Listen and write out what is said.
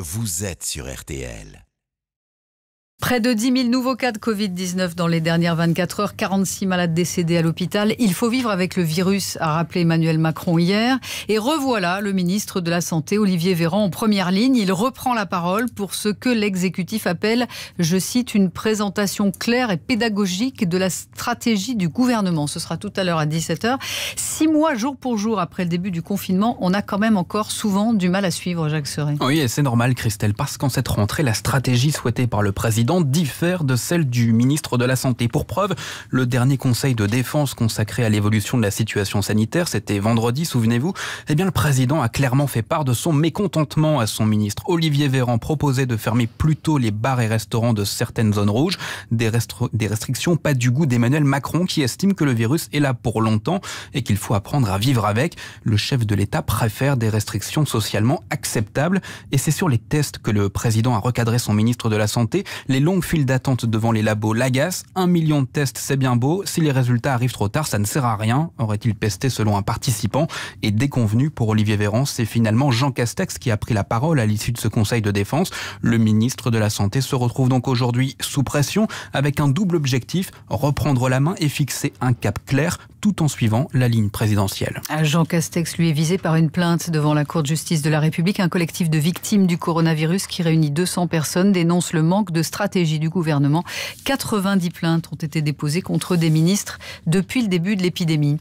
Vous êtes sur RTL. Près de 10 000 nouveaux cas de Covid-19 dans les dernières 24 heures, 46 malades décédés à l'hôpital. Il faut vivre avec le virus, a rappelé Emmanuel Macron hier. Et revoilà le ministre de la Santé, Olivier Véran, en première ligne. Il reprend la parole pour ce que l'exécutif appelle, je cite, une présentation claire et pédagogique de la stratégie du gouvernement. Ce sera tout à l'heure à 17h. Six mois, jour pour jour, après le début du confinement, on a quand même encore souvent du mal à suivre, Jacques Serré. Oui, et c'est normal, Christelle, parce qu'en cette rentrée, la stratégie souhaitée par le président diffèrent diffère de celle du ministre de la Santé. Pour preuve, le dernier conseil de défense consacré à l'évolution de la situation sanitaire, c'était vendredi, souvenez-vous, eh bien le président a clairement fait part de son mécontentement à son ministre. Olivier Véran proposait de fermer plutôt les bars et restaurants de certaines zones rouges, des, des restrictions pas du goût d'Emmanuel Macron qui estime que le virus est là pour longtemps et qu'il faut apprendre à vivre avec. Le chef de l'État préfère des restrictions socialement acceptables et c'est sur les tests que le président a recadré son ministre de la Santé. Les Longue file d'attente devant les labos l'agacent. Un million de tests, c'est bien beau. Si les résultats arrivent trop tard, ça ne sert à rien, aurait-il pesté selon un participant. Et déconvenu pour Olivier Véran, c'est finalement Jean Castex qui a pris la parole à l'issue de ce Conseil de défense. Le ministre de la Santé se retrouve donc aujourd'hui sous pression avec un double objectif, reprendre la main et fixer un cap clair tout en suivant la ligne présidentielle. Jean Castex lui est visé par une plainte devant la Cour de justice de la République. Un collectif de victimes du coronavirus qui réunit 200 personnes dénonce le manque de stratégie du gouvernement. 90 plaintes ont été déposées contre des ministres depuis le début de l'épidémie.